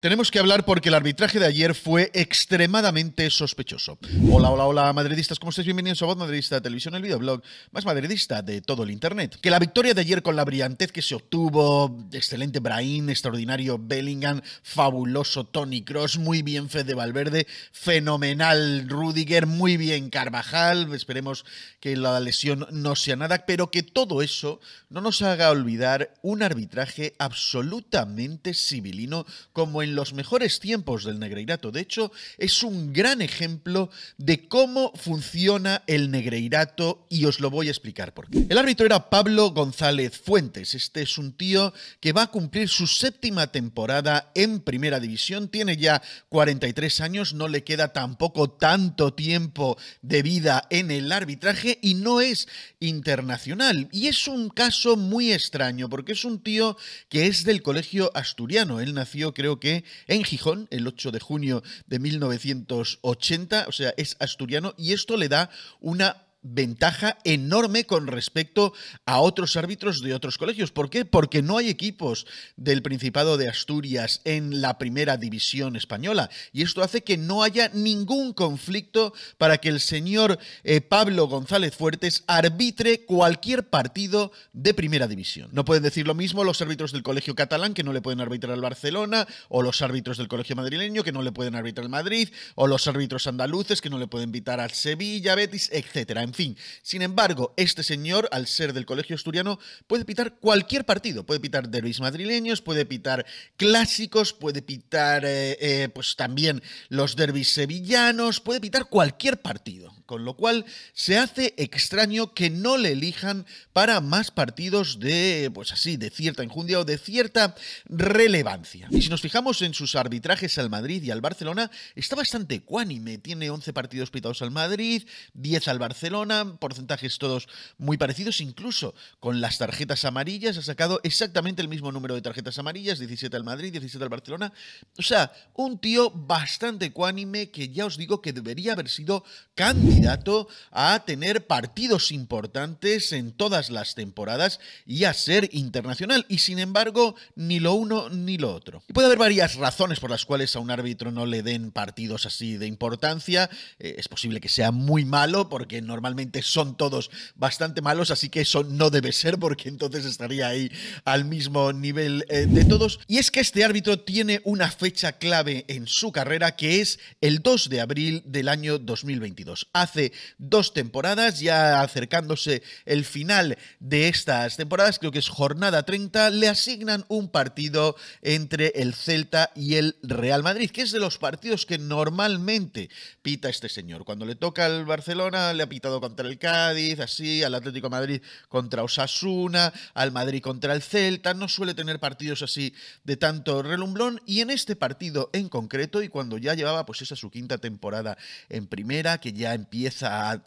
Tenemos que hablar porque el arbitraje de ayer fue extremadamente sospechoso. Hola, hola, hola, madridistas, ¿cómo estáis? Bienvenidos a Voz Madridista Televisión, el videoblog más madridista de todo el Internet. Que la victoria de ayer con la brillantez que se obtuvo, excelente Brahim, extraordinario Bellingham, fabuloso Tony Cross, muy bien Fede Valverde, fenomenal Rudiger, muy bien Carvajal, esperemos que la lesión no sea nada, pero que todo eso no nos haga olvidar un arbitraje absolutamente civilino como el los mejores tiempos del Negreirato. De hecho, es un gran ejemplo de cómo funciona el Negreirato y os lo voy a explicar por qué. El árbitro era Pablo González Fuentes. Este es un tío que va a cumplir su séptima temporada en Primera División. Tiene ya 43 años, no le queda tampoco tanto tiempo de vida en el arbitraje y no es internacional. Y es un caso muy extraño porque es un tío que es del colegio asturiano. Él nació creo que en Gijón el 8 de junio de 1980, o sea, es asturiano y esto le da una ventaja enorme con respecto a otros árbitros de otros colegios. ¿Por qué? Porque no hay equipos del Principado de Asturias en la primera división española. Y esto hace que no haya ningún conflicto para que el señor eh, Pablo González Fuertes arbitre cualquier partido de primera división. No pueden decir lo mismo los árbitros del Colegio Catalán, que no le pueden arbitrar al Barcelona, o los árbitros del Colegio Madrileño, que no le pueden arbitrar al Madrid, o los árbitros andaluces, que no le pueden invitar al Sevilla, Betis, etcétera en fin. Sin embargo, este señor, al ser del colegio asturiano, puede pitar cualquier partido. Puede pitar derbis madrileños, puede pitar clásicos, puede pitar eh, eh, pues también los derbis sevillanos, puede pitar cualquier partido. Con lo cual, se hace extraño que no le elijan para más partidos de, pues así, de cierta enjundia o de cierta relevancia. Y si nos fijamos en sus arbitrajes al Madrid y al Barcelona, está bastante ecuánime. Tiene 11 partidos pitados al Madrid, 10 al Barcelona, porcentajes todos muy parecidos, incluso con las tarjetas amarillas, ha sacado exactamente el mismo número de tarjetas amarillas, 17 al Madrid, 17 al Barcelona. O sea, un tío bastante ecuánime que ya os digo que debería haber sido candidato a tener partidos importantes en todas las temporadas y a ser internacional. Y sin embargo, ni lo uno ni lo otro. Y puede haber varias razones por las cuales a un árbitro no le den partidos así de importancia. Eh, es posible que sea muy malo porque normalmente son todos bastante malos, así que eso no debe ser porque entonces estaría ahí al mismo nivel eh, de todos. Y es que este árbitro tiene una fecha clave en su carrera que es el 2 de abril del año 2022. Hace dos temporadas, ya acercándose el final de estas temporadas, creo que es jornada 30, le asignan un partido entre el Celta y el Real Madrid, que es de los partidos que normalmente pita este señor. Cuando le toca al Barcelona le ha pitado contra el Cádiz, así, al Atlético Madrid contra Osasuna, al Madrid contra el Celta, no suele tener partidos así de tanto relumbrón y en este partido en concreto y cuando ya llevaba pues esa su quinta temporada en primera, que ya empieza a,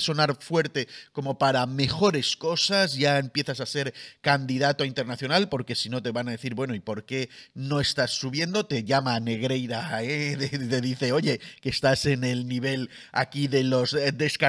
sonar fuerte como para mejores cosas, ya empiezas a ser candidato a internacional porque si no te van a decir, bueno, ¿y por qué no estás subiendo? Te llama Negreira, te eh, dice, oye, que estás en el nivel aquí de los eh, descartados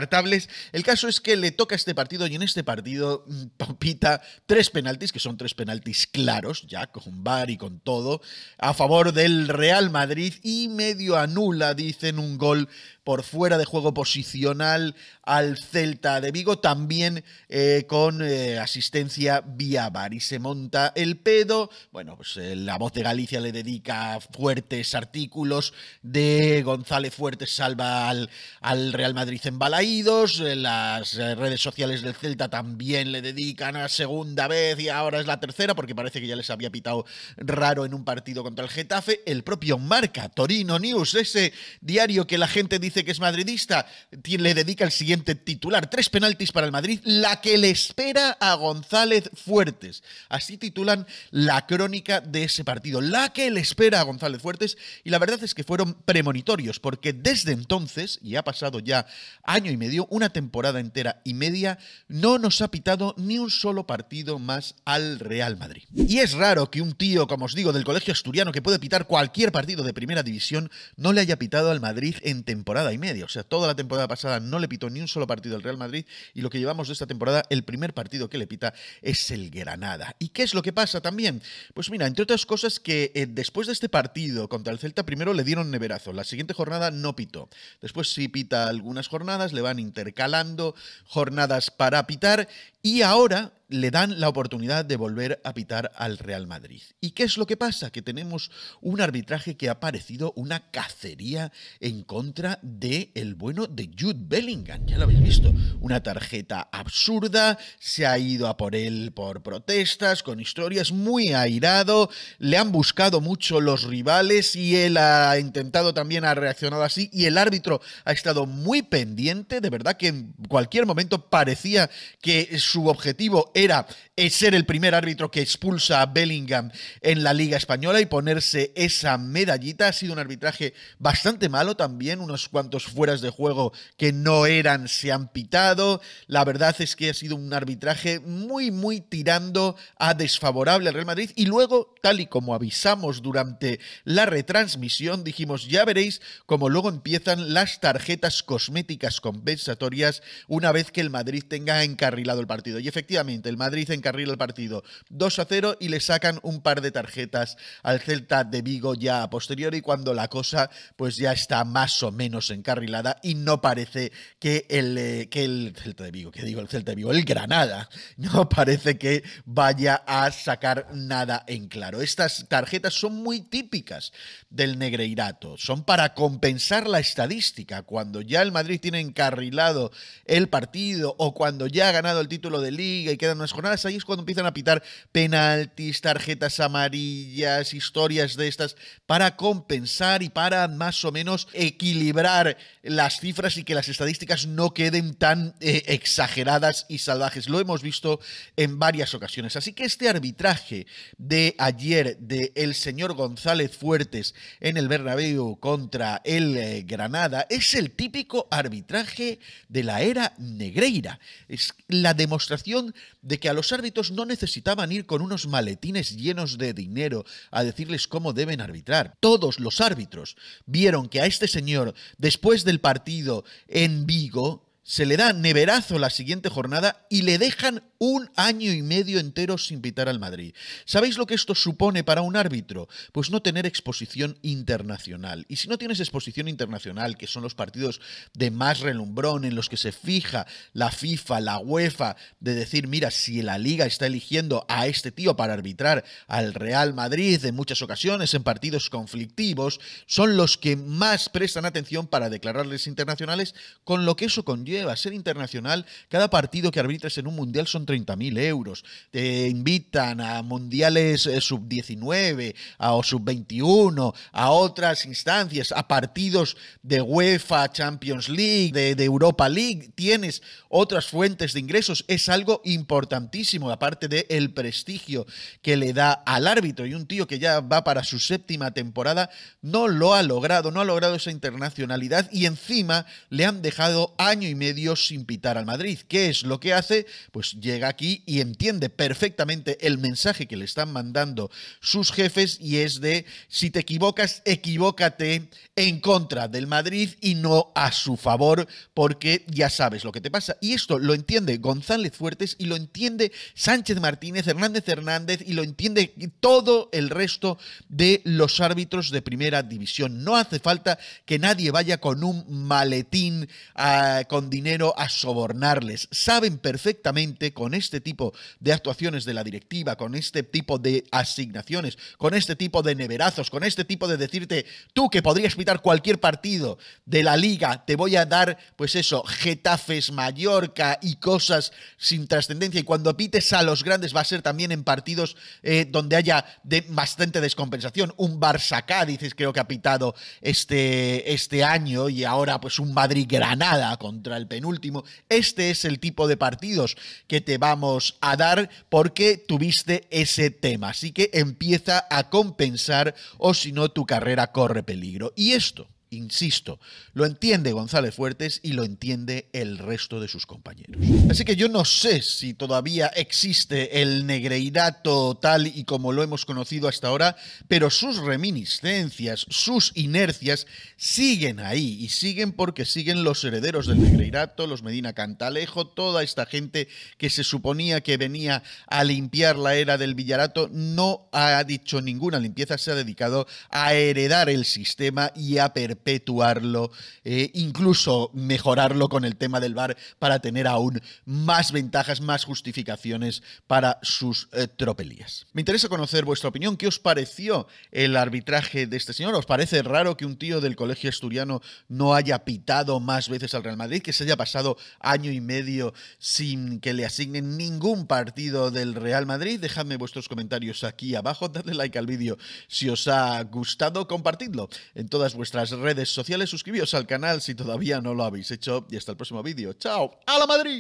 el caso es que le toca este partido y en este partido mm, pita tres penaltis, que son tres penaltis claros, ya con Bar y con todo, a favor del Real Madrid y medio anula, dicen, un gol por fuera de juego posicional al Celta de Vigo, también eh, con eh, asistencia vía VAR. Y se monta el pedo. Bueno, pues eh, la voz de Galicia le dedica fuertes artículos de González Fuertes salva al, al Real Madrid en Balay eh, las eh, redes sociales del Celta también le dedican a segunda vez y ahora es la tercera porque parece que ya les había pitado raro en un partido contra el Getafe, el propio Marca, Torino News, ese diario que la gente dice que es madridista, le dedica el siguiente titular, tres penaltis para el Madrid, la que le espera a González Fuertes. Así titulan la crónica de ese partido, la que le espera a González Fuertes y la verdad es que fueron premonitorios porque desde entonces, y ha pasado ya año y medio, una temporada entera y media, no nos ha pitado ni un solo partido más al Real Madrid. Y es raro que un tío, como os digo, del colegio asturiano que puede pitar cualquier partido de primera división, no le haya pitado al Madrid en temporada y media. O sea, toda la temporada pasada no le pitó ni un solo partido al Real Madrid y lo que llevamos de esta temporada, el primer partido que le pita es el Granada. ¿Y qué es lo que pasa también? Pues mira, entre otras cosas que eh, después de este partido contra el Celta, primero le dieron neverazo. La siguiente jornada no pitó. Después si pita algunas jornadas, le van intercalando, jornadas para pitar y ahora le dan la oportunidad de volver a pitar al Real Madrid. ¿Y qué es lo que pasa? Que tenemos un arbitraje que ha parecido una cacería en contra de el bueno de Jude Bellingham, ya lo habéis visto, una tarjeta absurda, se ha ido a por él por protestas, con historias muy airado, le han buscado mucho los rivales y él ha intentado también ha reaccionado así y el árbitro ha estado muy pendiente, de verdad que en cualquier momento parecía que su objetivo era ser el primer árbitro que expulsa a Bellingham en la Liga Española y ponerse esa medallita. Ha sido un arbitraje bastante malo también, unos cuantos fueras de juego que no eran se han pitado. La verdad es que ha sido un arbitraje muy, muy tirando a desfavorable al Real Madrid. Y luego, tal y como avisamos durante la retransmisión, dijimos, ya veréis cómo luego empiezan las tarjetas cosméticas compensatorias una vez que el Madrid tenga encarrilado el partido. Y efectivamente, el Madrid encarrila el partido 2 a 0 y le sacan un par de tarjetas al Celta de Vigo ya a posteriori cuando la cosa pues ya está más o menos encarrilada y no parece que el, eh, que el Celta de Vigo, que digo el Celta de Vigo, el Granada, no parece que vaya a sacar nada en claro. Estas tarjetas son muy típicas del Negreirato, son para compensar la estadística. Cuando ya el Madrid tiene encarrilado el partido o cuando ya ha ganado el título de liga y quedan unas jornadas ahí es cuando empiezan a pitar penaltis, tarjetas amarillas, historias de estas, para compensar y para más o menos equilibrar las cifras y que las estadísticas no queden tan eh, exageradas y salvajes. Lo hemos visto en varias ocasiones. Así que este arbitraje de ayer de el señor González Fuertes en el Bernabéu contra el eh, Granada es el típico arbitraje de la era negreira. Es la demostración de que a los árbitros no necesitaban ir con unos maletines llenos de dinero a decirles cómo deben arbitrar. Todos los árbitros vieron que a este señor, después del partido en Vigo, se le da neverazo la siguiente jornada y le dejan un año y medio entero sin pitar al Madrid. ¿Sabéis lo que esto supone para un árbitro? Pues no tener exposición internacional. Y si no tienes exposición internacional, que son los partidos de más relumbrón en los que se fija la FIFA, la UEFA, de decir, mira, si la liga está eligiendo a este tío para arbitrar al Real Madrid en muchas ocasiones en partidos conflictivos, son los que más prestan atención para declararles internacionales, con lo que eso conlleva va a ser internacional. Cada partido que arbitres en un mundial son 30.000 euros. Te invitan a mundiales eh, sub-19 o sub-21, a otras instancias, a partidos de UEFA, Champions League, de, Europa League. Tienes otras fuentes de ingresos. Es algo importantísimo, aparte del el prestigio que le da al árbitro. Y un tío que ya va para su séptima temporada no lo ha logrado, no ha logrado esa internacionalidad y encima le han dejado año y medio Dios sin pitar al Madrid. ¿Qué es lo que hace? Pues llega aquí y entiende perfectamente el mensaje que le están mandando sus jefes y es de si te equivocas, equivócate en contra del Madrid y no a su favor porque ya sabes lo que te pasa. Y esto lo entiende González Fuertes y lo entiende Sánchez Martínez, Hernández Hernández y lo entiende todo el resto de los árbitros de primera división. No hace falta que nadie vaya con un maletín ah, con con dinero a sobornarles. Saben perfectamente con este tipo de actuaciones de la directiva, con este tipo de asignaciones, con este tipo de neverazos, con este tipo de decirte, tú que podrías pitar cualquier partido de la liga, te voy a dar, pues eso, Getafes, Mallorca y cosas sin trascendencia. Y cuando pites a los grandes va a ser también en partidos eh, donde haya de bastante descompensación. Un Barça Cádiz creo que ha pitado este, este año y ahora pues un Madrid Granada contra el penúltimo. Este es el tipo de partidos que te vamos a dar porque tuviste ese tema. Así que empieza a compensar o si no tu carrera corre peligro. Y esto Insisto, lo entiende González Fuertes y lo entiende el resto de sus compañeros. Así que yo no sé si todavía existe el negreirato tal y como lo hemos conocido hasta ahora, pero sus reminiscencias, sus inercias siguen ahí y siguen porque siguen los herederos del negreirato, los Medina Cantalejo, toda esta gente que se suponía que venía a limpiar la era del Villarato, no ha dicho ninguna limpieza, se ha dedicado a heredar el sistema y a perpetuar perpetuarlo, eh, incluso mejorarlo con el tema del bar para tener aún más ventajas, más justificaciones para sus eh, tropelías. Me interesa conocer vuestra opinión. ¿Qué os pareció el arbitraje de este señor? ¿Os parece raro que un tío del colegio asturiano no haya pitado más veces al Real Madrid, que se haya pasado año y medio sin que le asignen ningún partido del Real Madrid? Dejadme vuestros comentarios aquí abajo, dadle like al vídeo si os ha gustado, compartidlo en todas vuestras redes redes sociales. Suscribíos al canal si todavía no lo habéis hecho. Y hasta el próximo vídeo. ¡Chao! ¡A la Madrid!